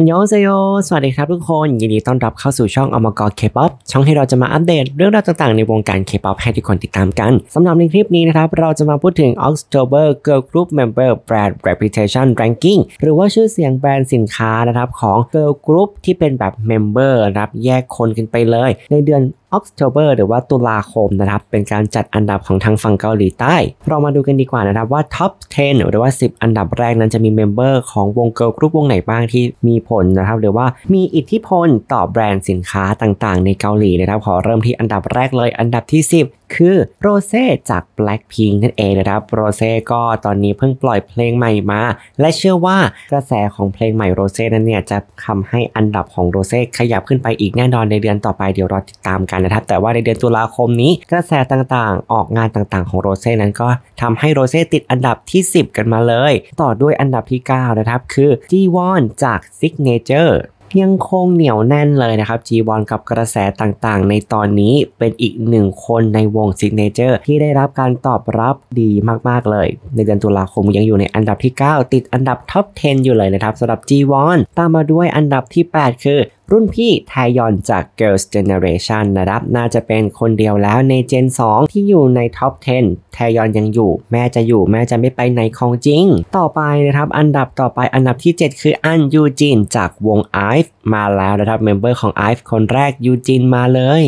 ันยองเซโยสวัสดีครับ ทุกคนยินดีต้อนรับเข้าสู่ช่องอมกรเคป๊อปช่องที่เราจะมาอัปเดตเรื่องราวต่างๆในวงการเคป๊อปให้ทุกคนติดตามกันสำหรับในคลิปนี้นะครับเราจะมาพูดถึง October Girl Group Member Brand Reputation Ranking หรือว่าชื่อเสียงแบรนด์สินค้านะครับของ Girl Group ที่เป็นแบบ Member นะครับแยกคนกันไปเลย ในเดือน October หรือว่าตุลาคมนะครับเป็นการจัดอันดับของทางฝั่งเกาหลีใต้ เรามาดูกันดีกว่านะครับว่า Top 10 หรือว่า 10 อันดับแรกนั้นจะมีเมมเบอร์ของวงเกิร์ลกรุ๊ปวงไหนบ้างที่มีผลนะครับหรือว่ามีอิทธิพลต่อแบรนด์สินค้าต่างๆในเกาหลีนะครับขอเริ่มที่อันดับแรกเลยอันดับที่ 10 คือโรเซ่จาก Blackpink นั่นเองนะครับโรเซ่ก็ตอนนี้เพิ่งปล่อยเพลงใหม่มา และเชื่อว่ากระแสของเพลงใหม่โรเซ่นั้นเนี่ยจะทำให้อันดับของโรเซ่ขยับขึ้นไปอีกแน่นอนในเดือนต่อไปเดี๋ยวรอติดตามกันนะครับแต่ว่าในเดือนตุลาคมนี้กระแสต่างๆ ออกงานต่างๆของโรเซ่นั้นก็ทำให้โรเซ่ติดอันดับที่ 10 กันมาเลย ต่อด้วยอันดับที่ 9 นะครับคือจีวอนจากซิกเนเจอร์ยังคงเหนียวแน่นเลยนะครับจีวอนกับกระแสต่างๆในตอนนี้เป็นอีกหนึ่งคนในวงซิกเนเจอร์ที่ได้รับการตอบรับดีมาก ๆเลย ในเดือนตุลาคมยังอยู่ในอันดับที่ 9 ติดอันดับท็อป 10 อยู่เลยนะครับสำหรับจีวอนตามมาด้วยอันดับที่ 8 คือรุ่นพี่ไทยอนจาก Girls Generation นะครับน่าจะเป็นคนเดียวแล้วใน Gen 2ที่อยู่ในท็อป10 ไทยอนยังอยู่ แม่จะอยู่แม่จะไม่ไปไหนของจริง ต่อไปนะครับอันดับต่อไปอันดับที่ 7 คืออันยูจิน จากวง i v e มาแล้วนะครับเมมเบอร์ของ i v e คนแรกยูจินมาเลย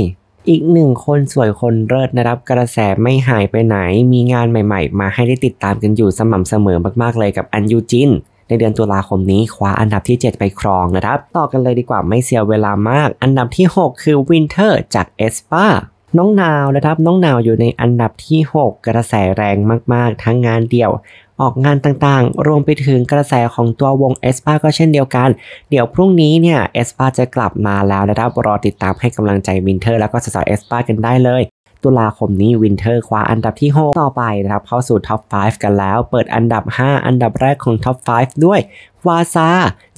อีกหนึ่งคนสวยคนเลิศนะครับกระแสไม่หายไปไหน มีงานใหม่ๆ มาให้ได้ติดตามกันอยู่สม่ำเสมอมากๆเลยกับอันยูจินในเดือนตุลาคมนี้คว้าอันดับที่ 7 ไปครองนะครับต่อกันเลยดีกว่าไม่เสียเวลามาก อันดับที่ 6 คือวินเทอร์จากเอสปาน้องนาวนะครับน้องนาวอยู่ในอันดับที่ 6 กระแสแรงมากๆ ทั้งงานเดี่ยว ออกงานต่างๆ รวมไปถึงกระแสของตัววงเอสปาก็เช่นเดียวกัน เดี๋ยวพรุ่งนี้เนี่ยเอสปาจะกลับมาแล้วนะครับรอติดตามให้กำลังใจวินเทอร์แล้วก็สาวเอสปากันได้เลยตุลาคมนี้วินเทอร์คว้าอันดับที่6ต่อไปนะครับเข้าสู่ท็อป 5 กันแล้ว เปิดอันดับ 5 อันดับแรกของท็อป 5 ด้วย วาซา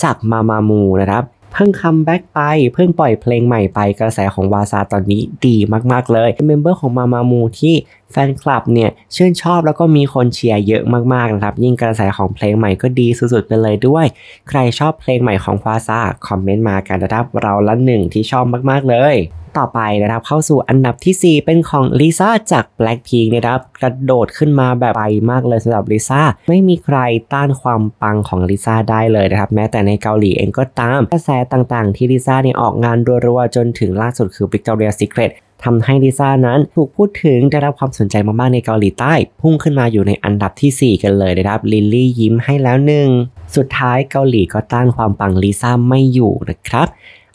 จากมามามูนะครับเพิ่งคัมแบ็กไป เพิ่งปล่อยเพลงใหม่ไป กระแสของวาซาตอนนี้ดีมากๆเลยเป็นเมมเบอร์ของมามามูที่แฟนคลับเนี่ยชื่นชอบแล้วก็มีคนเชียร์เยอะมากๆนะครับยิ่งกระแสของเพลงใหม่ก็ดีสุดๆไปเลยด้วย ใครชอบเพลงใหม่ของวาซาคอมเมนต์มากันนะครับเราละหนึ่งที่ชอบมากๆเลยต่อไปนะครับเข้าสู่อันดับที่ 4 เป็นของลิซ่าจาก Blackpink นะครับกระโดดขึ้นมาแบบไปมากเลยสำหรับลิซ่าไม่มีใครต้านความปังของลิซ่าได้เลยนะครับ แม้แต่ในเกาหลีเองก็ตามกระแสต่างๆที่ลิซ่าเนี่ยออกงานรัวๆ จนถึงล่าสุดคือ Victoria Secret ทำให้ลิซ่านั้นถูกพูดถึงได้รับความสนใจมากๆในเกาหลีใต้ พุ่งขึ้นมาอยู่ในอันดับที่ 4 กันเลยนะครับลิลลี่ยิ้มให้แล้วหนึ่งสุดท้ายเกาหลีก็ต้านความปังลิซ่าไม่อยู่นะครับ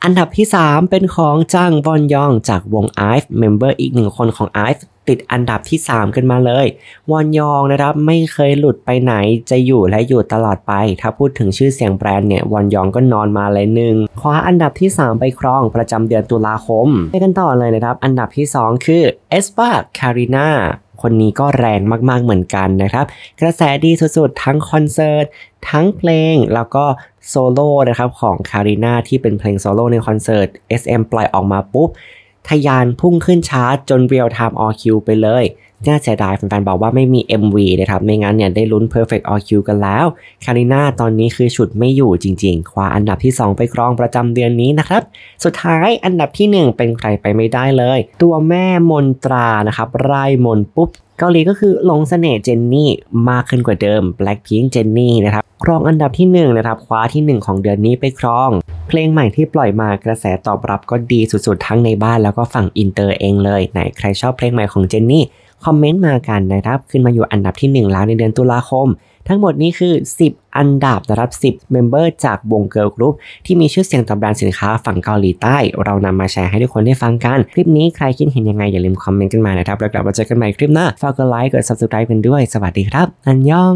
อันดับที่ 3 เป็นของจางบอนยองจากวง IVE เมมเบอร์อีกหนึ่งคนของ IVE ติดอันดับที่3กันมาเลย วอนยองนะครับไม่เคยหลุดไปไหน จะอยู่และอยู่ตลอดไป ถ้าพูดถึงชื่อเสียงแบรนด์เนี่ยวอนยองก็นอนมาเลยหนึ่งคว้าอันดับที่ 3 ไปครองประจำเดือนตุลาคมไปกันต่อเลยนะครับ อันดับที่ 2 คือเอสปาคาริน่าคนนี้ก็แรงมากๆ เหมือนกันนะครับ กระแสดีสุด ๆ ทั้งคอนเสิร์ต ทั้งเพลง แล้วก็โซโล่นะครับของคาริน่าที่เป็นเพลงโซโล่ในคอนเสิร์ต SM ปล่อยออกมาปุ๊บ ทยานพุ่งขึ้นชาร์จจนเรียลไทม์ออคิวไปเลยน่าเสียดายแฟนๆบอกว่าไม่มี MV นะครับไม่งั้นเนี่ยได้ลุ้น Perfect All Q กันแล้ว คาริน่าตอนนี้คือฉุดไม่อยู่จริงๆ คว้าอันดับที่ 2 ไปครองประจำเดือนนี้นะครับ สุดท้ายอันดับที่ 1 เป็นใครไปไม่ได้เลย ตัวแม่มนตรานะครับไร่มนปุ๊บ เกาหลีก็คือลงเสน่ห์เจนนี่ มากขึ้นกว่าเดิม Blackpink เจนนี่นะครับครองอันดับที่1นนะครับคว้าที่ 1 ของเดือนนี้ไปครอง เพลงใหม่ที่ปล่อยมากระแสตอบรับก็ดีสุด ๆ ทั้งในบ้านแล้วก็ฝั่งอินเตอร์เองเลยไหนใครชอบเพลงใหม่ของเจนนี่คอมเมนต์มากันนะครับขึ้นมาอยู่อันดับที่1แล้วในเดือนตุลาคม ทั้งหมดนี้คือ 10 อันดับนะครับ 10 เมมเบอร์จากวงเกิร์ลกรุ๊ปที่มีชื่อเสียงต่อแบรนด์สินค้าฝั่งเกาหลีใต้ เรานำมาแชร์ให้ทุกคนได้ฟังกัน คลิปนี้ใครคิดเห็นยังไงอย่าลืมคอมเมนต์กันมานะครับแล้วกลับมาเจอกันใหม่คลิปหน้าฝากกดไลค์กดซับสไครต์กันด้วยสวัสดีครับ อันยอง